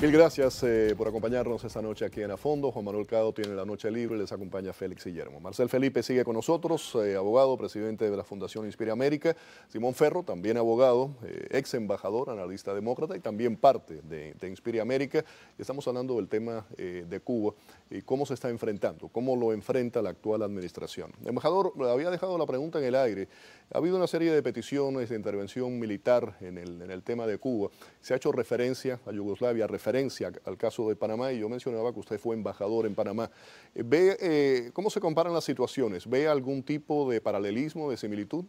Mil gracias eh, por acompañarnos esta noche aquí en A Fondo. Juan Manuel Cado tiene la noche libre y les acompaña Félix Guillermo. Marcel Felipe sigue con nosotros, eh, abogado, presidente de la Fundación Inspire América. Simón Ferro, también abogado, eh, ex embajador, analista demócrata y también parte de, de América. Estamos hablando del tema de Cuba y cómo se está enfrentando, cómo lo enfrenta la actual administración. embajador, había dejado la pregunta en el aire. Ha habido una serie de peticiones de intervención militar en el, tema de Cuba. Se ha hecho referencia a Yugoslavia, referencia al caso de Panamá y yo mencionaba que usted fue embajador en Panamá. ¿Ve, eh, ¿Cómo se comparan las situaciones? ¿Ve algún tipo de paralelismo, de similitud?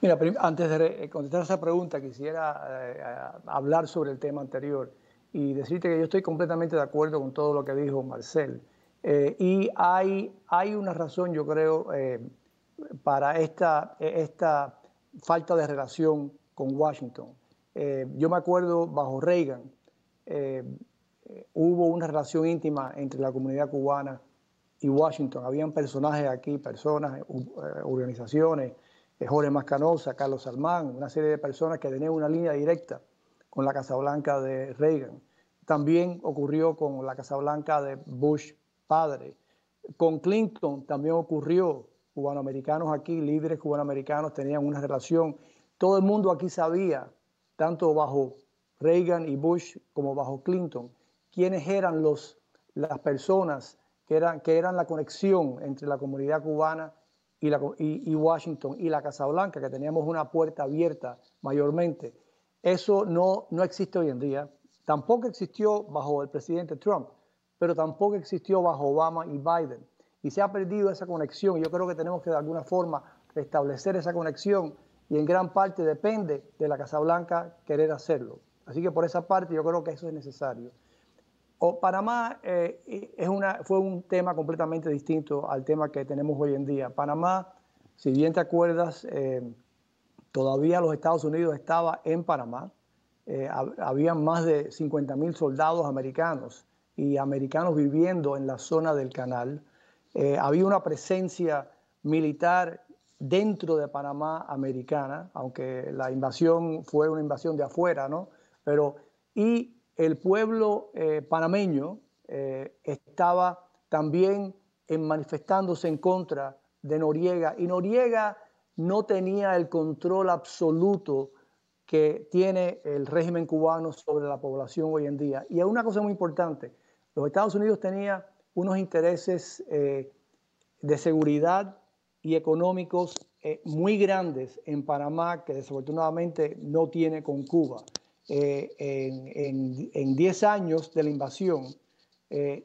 Mira, antes de eh, contestar esa pregunta, quisiera eh, hablar sobre el tema anterior y decirte que yo estoy completamente de acuerdo con todo lo que dijo Marcel. y hay, hay una razón, yo creo, para esta, esta falta de relación con Washington. yo me acuerdo bajo Reagan, eh, hubo una relación íntima entre la comunidad cubana y Washington. Habían personajes aquí, personas, eh, organizaciones, eh, Jorge Mascanosa, Carlos Salmán, una serie de personas que tenían una línea directa con la Casa Blanca de Reagan. También ocurrió con la Casa Blanca de Bush padre. Con Clinton también ocurrió. Cubanoamericanos aquí, líderes cubanoamericanos tenían una relación. Todo el mundo aquí sabía, tanto bajo Reagan y Bush como bajo Clinton, quiénes eran los, las personas que eran, que eran la conexión entre la comunidad cubana y, Washington y la Casa Blanca, que teníamos una puerta abierta mayormente. Eso no, no existe hoy en día. Tampoco existió bajo el presidente Trump, pero tampoco existió bajo Obama y Biden. Y se ha perdido esa conexión. Yo creo que tenemos que de alguna forma restablecer esa conexión y en gran parte depende de la Casa Blanca querer hacerlo. Así que por esa parte yo creo que eso es necesario. O Panamá eh, es una, fue un tema completamente distinto al tema que tenemos hoy en día. Panamá, si bien te acuerdas, eh, todavía los Estados Unidos estaba en Panamá. Eh, había más de 50 mil soldados americanos y americanos viviendo en la zona del canal. Eh, había una presencia militar dentro de Panamá americana, aunque la invasión fue una invasión de afuera, ¿no? pero y el pueblo eh, panameño eh, estaba también manifestándose en contra de Noriega y Noriega no tenía el control absoluto que tiene el régimen cubano sobre la población hoy en día. Y hay una cosa muy importante, los Estados Unidos tenían unos intereses eh, de seguridad y económicos muy grandes en Panamá que desafortunadamente no tiene con Cuba. Eh, en 10 años de la invasión, eh,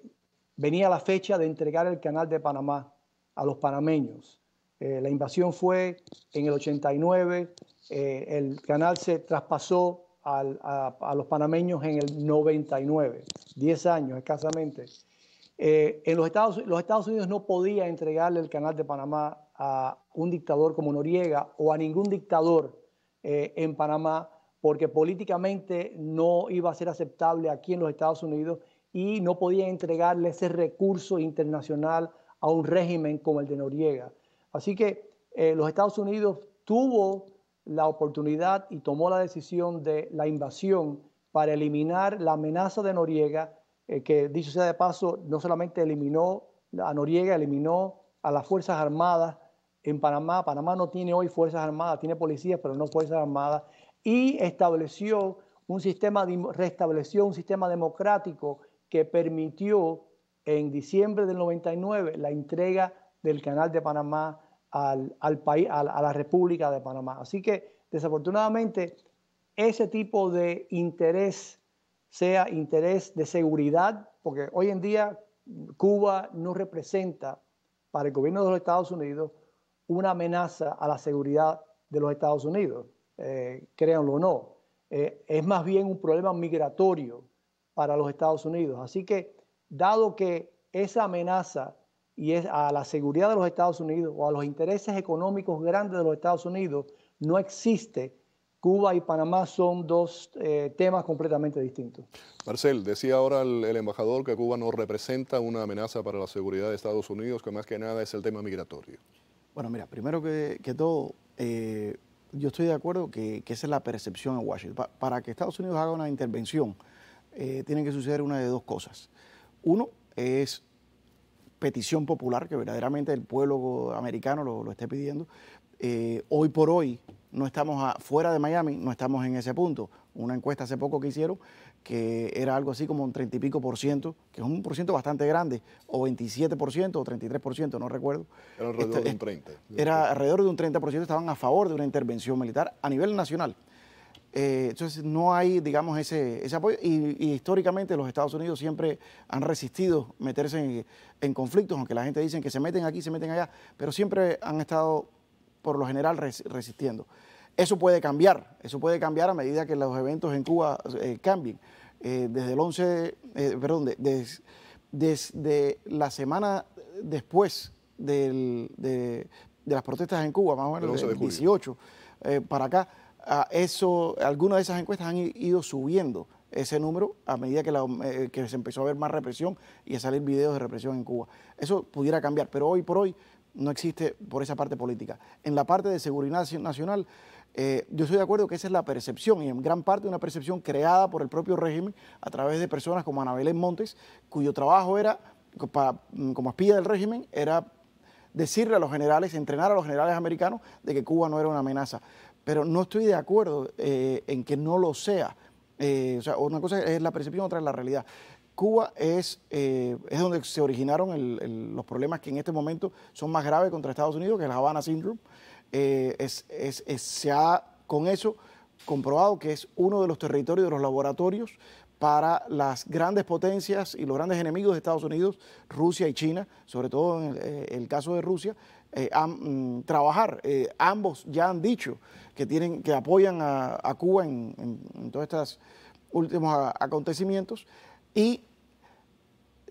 venía la fecha de entregar el canal de Panamá a los panameños. Eh, la invasión fue en el 89, el canal se traspasó a, los panameños en el 99, 10 años escasamente. en los Estados, los Estados Unidos no podía entregarle el canal de Panamá a un dictador como Noriega o a ningún dictador en Panamá porque políticamente no iba a ser aceptable aquí en los Estados Unidos y no podía entregarle ese recurso internacional a un régimen como el de Noriega. Así que eh, los Estados Unidos tuvo la oportunidad y tomó la decisión de la invasión para eliminar la amenaza de Noriega, eh, que dicho sea de paso, no solamente eliminó a Noriega, eliminó a las Fuerzas Armadas en Panamá. Panamá no tiene hoy Fuerzas Armadas, tiene policías, pero no Fuerzas Armadas y estableció un sistema, restableció un sistema democrático que permitió en diciembre del 99 la entrega del canal de Panamá al, país, a la República de Panamá. Así que desafortunadamente ese tipo de interés, sea interés de seguridad, porque hoy en día Cuba no representa para el gobierno de los Estados Unidos una amenaza a la seguridad de los Estados Unidos. Eh, créanlo o no. Eh, es más bien un problema migratorio para los Estados Unidos. Así que, dado que esa amenaza y es a la seguridad de los Estados Unidos o a los intereses económicos grandes de los Estados Unidos no existe, Cuba y Panamá son dos eh, temas completamente distintos. Marcel, decía ahora el, embajador que Cuba no representa una amenaza para la seguridad de Estados Unidos, que más que nada es el tema migratorio. Bueno, mira, primero que, todo, yo estoy de acuerdo que, esa es la percepción en Washington. para que Estados Unidos haga una intervención, eh, tiene que suceder una de dos cosas. Uno es petición popular, que verdaderamente el pueblo americano lo, esté pidiendo. Eh, hoy por hoy, no estamos fuera de Miami, no estamos en ese punto. Una encuesta hace poco que hicieron que era algo así como un 30 y pico por ciento, que es un por ciento bastante grande, o 27 por ciento o 33 por ciento, no recuerdo. Era alrededor este, de un 30. Eh, era alrededor de un 30 por ciento, estaban a favor de una intervención militar a nivel nacional. Eh, entonces no hay, digamos, ese, ese apoyo y, históricamente los Estados Unidos siempre han resistido meterse en, conflictos, aunque la gente dice que se meten aquí, se meten allá, pero siempre han estado por lo general resistiendo. Eso puede cambiar, eso puede cambiar a medida que los eventos en Cuba eh, cambien. Eh, desde el 11, eh, perdón, desde la semana después de, las protestas en Cuba, más o menos el 18 para acá, eso, algunas de esas encuestas han ido subiendo ese número a medida que, que se empezó a ver más represión y a salir videos de represión en Cuba. Eso pudiera cambiar, pero hoy por hoy no existe por esa parte política. En la parte de seguridad nacional, eh, yo estoy de acuerdo que esa es la percepción y en gran parte una percepción creada por el propio régimen a través de personas como Anabel Montes, cuyo trabajo era, mm, como espía del régimen, era decirle a los generales, entrenar a los generales americanos de que Cuba no era una amenaza. Pero no estoy de acuerdo eh, en que no lo sea. Eh, o sea, una cosa es la percepción, otra es la realidad. Cuba es, eh, es donde se originaron los problemas que en este momento son más graves contra Estados Unidos, que es la Habana Syndrome. Eh, se ha con eso comprobado que es uno de los territorios, de los laboratorios para las grandes potencias y los grandes enemigos de Estados Unidos, Rusia y China, sobre todo en el, eh, caso de Rusia, mm, trabajar. ambos ya han dicho que tienen, que apoyan a, Cuba en, en, todos estos últimos acontecimientos y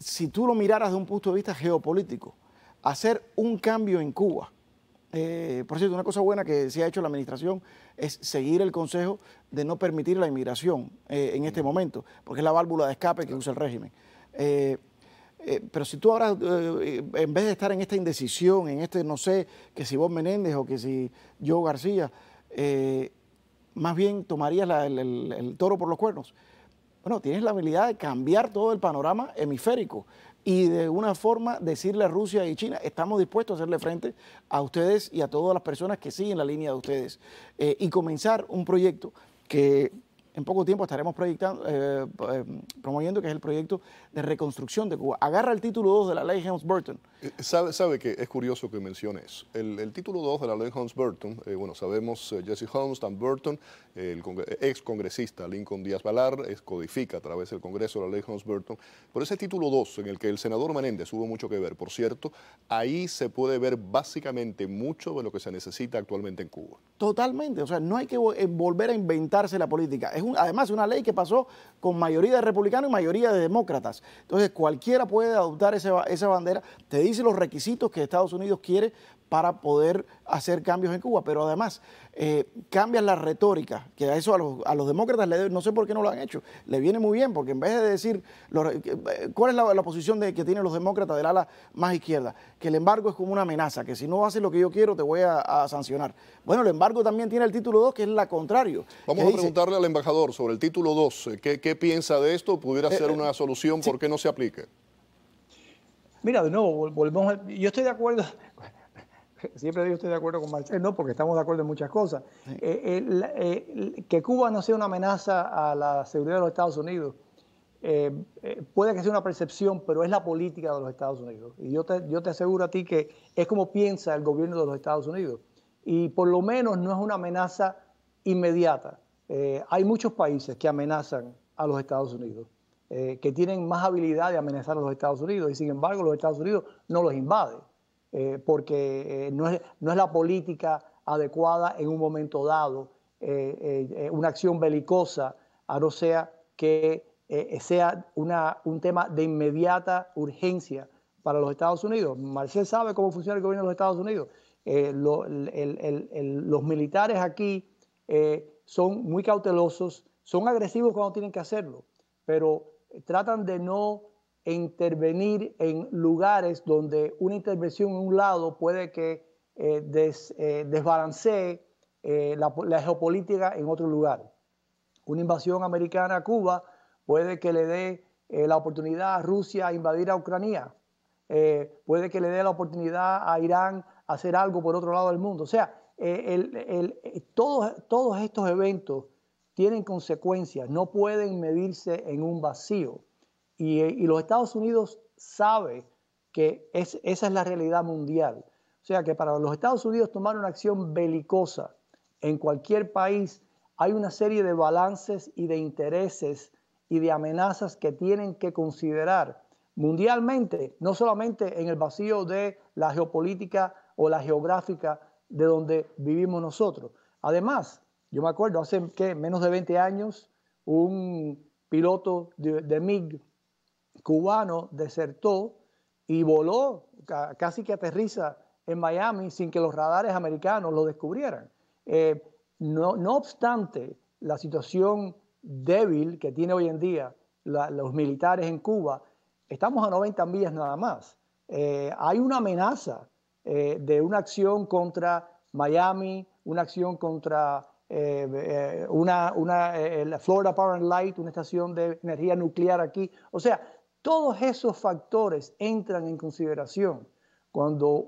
si tú lo miraras de un punto de vista geopolítico, hacer un cambio en Cuba, eh, por cierto, una cosa buena que se ha hecho la administración es seguir el consejo de no permitir la inmigración eh, en este momento, porque es la válvula de escape que usa el régimen. Eh, pero si tú ahora, en vez de estar en esta indecisión, en este no sé, que si vos Menéndez o que si yo García, más bien tomarías el, toro por los cuernos bueno, tienes la habilidad de cambiar todo el panorama hemisférico y de una forma decirle a Rusia y China, estamos dispuestos a hacerle frente a ustedes y a todas las personas que siguen la línea de ustedes eh, y comenzar un proyecto que en poco tiempo estaremos proyectando, eh, eh, promoviendo, que es el proyecto de reconstrucción de Cuba. Agarra el título 2 de la ley Holmes burton eh, ¿Sabe, sabe que es curioso que menciones. El, el título 2 de la ley Holmes burton bueno, sabemos Jesse Holmes, Dan Burton, el ex congresista Lincoln Díaz Balar, codifica a través del Congreso la ley Holmes burton Pero ese título 2, en el que el senador Menéndez hubo mucho que ver, por cierto, ahí se puede ver básicamente mucho de lo que se necesita actualmente en Cuba. Totalmente, o sea, no hay que volver a inventarse la política además una ley que pasó con mayoría de republicanos y mayoría de demócratas. Entonces cualquiera puede adoptar esa, esa bandera, te dice los requisitos que Estados Unidos quiere para poder hacer cambios en Cuba, pero además eh, la retórica, que a eso a los, demócratas le, no sé por qué no lo han hecho, le viene muy bien, porque en vez de decir eh, cuál es la, posición de, que tienen los demócratas del ala más izquierda, que el embargo es como una amenaza, que si no haces lo que yo quiero te voy a, sancionar. Bueno, el embargo también tiene el título 2, que es la contrario. Vamos a preguntarle al embajador sobre el título 2, eh, ¿qué, piensa de esto? ¿Pudiera eh, ser una solución? ¿Por qué no se aplique? Mira, de nuevo, volvemos. Yo estoy de acuerdo siempre digo estoy de acuerdo con Marcelo, no, porque estamos de acuerdo en muchas cosas. Eh, eh, eh, que Cuba no sea una amenaza a la seguridad de los Estados Unidos, puede que sea una percepción, pero es la política de los Estados Unidos. Y yo te, yo te aseguro a ti que es como piensa el gobierno de los Estados Unidos. Y por lo menos no es una amenaza inmediata. hay muchos países que amenazan a los Estados Unidos, que tienen más habilidad de amenazar a los Estados Unidos, y sin embargo los Estados Unidos no los invade. Eh, porque eh, no, es, no, es, la política adecuada en un momento dado, eh, una acción belicosa, a no sea que sea una, un tema de inmediata urgencia para los Estados Unidos. Marcel sabe cómo funciona el gobierno de los Estados Unidos. los militares aquí son muy cautelosos, son agresivos cuando tienen que hacerlo, pero tratan de no e intervenir en lugares donde una intervención en un lado puede que eh, eh, desbalancee eh, la, geopolítica en otro lugar. Una invasión americana a Cuba puede que le dé la oportunidad a Rusia a invadir a Ucrania, puede que le dé la oportunidad a Irán a hacer algo por otro lado del mundo. O sea, todos, todos estos eventos tienen consecuencias, no pueden medirse en un vacío. Y, los Estados Unidos sabe que esa es la realidad mundial. O sea que para los Estados Unidos tomar una acción belicosa en cualquier país hay una serie de balances y de intereses y de amenazas que tienen que considerar mundialmente, no solamente en el vacío de la geopolítica o la geográfica de donde vivimos nosotros. Además, yo me acuerdo hace menos de 20 años, un piloto de MiG cubano desertó y voló, casi que aterriza en Miami sin que los radares americanos lo descubrieran. Eh, no, no, obstante la situación débil que tiene hoy en día los militares en Cuba, estamos a 90 millas nada más. Eh, hay una amenaza eh, de una acción contra Miami, una acción contra una, una la Florida Power and Light, una estación de energía nuclear aquí. O sea, todos esos factores entran en consideración cuando,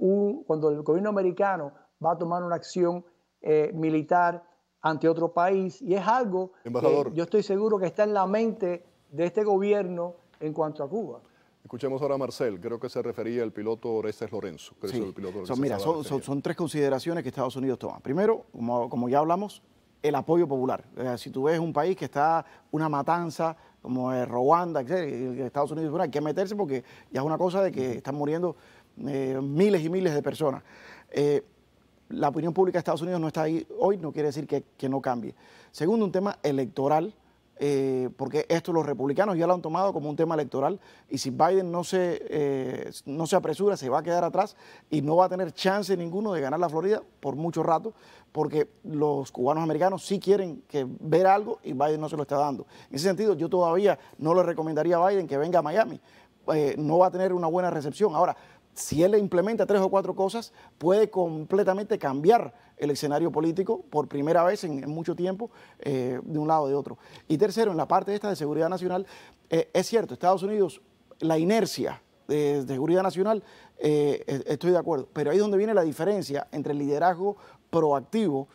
el gobierno americano va a tomar una acción eh, militar ante otro país y es algo que yo estoy seguro que está en la mente de este gobierno en cuanto a Cuba. Escuchemos ahora a Marcel, creo que se refería al piloto Orestes Lorenzo. mira, son, tres consideraciones que Estados Unidos toma. Primero, como ya hablamos, el apoyo popular. si tú ves un país que está una matanza como es Ruanda, Estados Unidos, hay que meterse porque ya es una cosa de que están muriendo eh, miles y miles de personas. Eh, la opinión pública de Estados Unidos no está ahí hoy, no quiere decir que, que no cambie. Segundo, un tema electoral eh, porque esto los republicanos ya lo han tomado como un tema electoral y si Biden no se, eh, no se apresura, se va a quedar atrás y no va a tener chance ninguno de ganar la Florida por mucho rato, porque los cubanos americanos sí quieren ver algo y Biden no se lo está dando. En ese sentido, yo todavía no le recomendaría a Biden que venga a Miami. Eh, no va a tener una buena recepción. Ahora, si él implementa tres o cuatro cosas, puede completamente cambiar el escenario político por primera vez en, mucho tiempo eh, de un lado o de otro. Y tercero, en la parte esta de seguridad nacional, eh, es cierto, Estados Unidos, la inercia de, seguridad nacional, eh, e, estoy de acuerdo, pero ahí es donde viene la diferencia entre el liderazgo proactivo,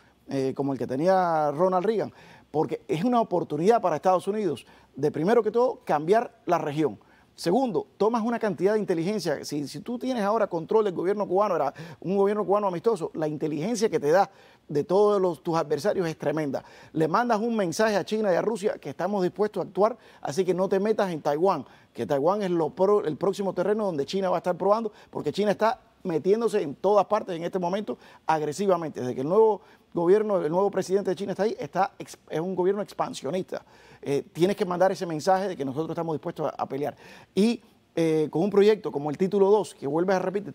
como el que tenía Ronald Reagan, porque es una oportunidad para Estados Unidos de primero que todo cambiar la región Segundo, tomas una cantidad de inteligencia. Si, tú tienes ahora control del gobierno cubano, era un gobierno cubano amistoso, la inteligencia que te da de todos tus adversarios es tremenda. Le mandas un mensaje a China y a Rusia que estamos dispuestos a actuar, así que no te metas en Taiwán, que Taiwán es el próximo terreno donde China va a estar probando, porque China está metiéndose en todas partes en este momento agresivamente. Desde que el nuevo gobierno, el nuevo presidente de China está ahí, está, es un gobierno expansionista. Eh, tienes que mandar ese mensaje de que nosotros estamos dispuestos a, pelear. Y eh, con un proyecto como el título 2, que vuelves a repetir,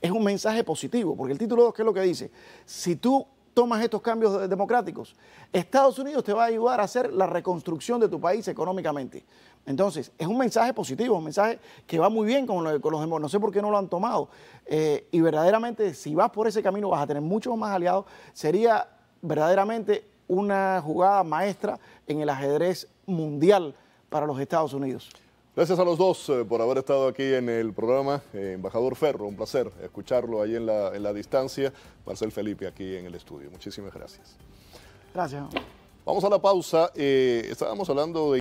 es un mensaje positivo, porque el título 2, ¿qué es lo que dice? Si tú tomas estos cambios democráticos, Estados Unidos te va a ayudar a hacer la reconstrucción de tu país económicamente. Entonces, es un mensaje positivo, un mensaje que va muy bien con, los, con No sé por qué no lo han tomado. Eh, y verdaderamente, si vas por ese camino, vas a tener muchos más aliados. Sería verdaderamente una jugada maestra en el ajedrez mundial para los Estados Unidos. Gracias a los dos eh, por haber estado aquí en el programa. Eh, Embajador Ferro, un placer escucharlo ahí en la, en la distancia. Marcel Felipe aquí en el estudio. Muchísimas gracias. Gracias. Vamos a la pausa. Eh, estábamos hablando de...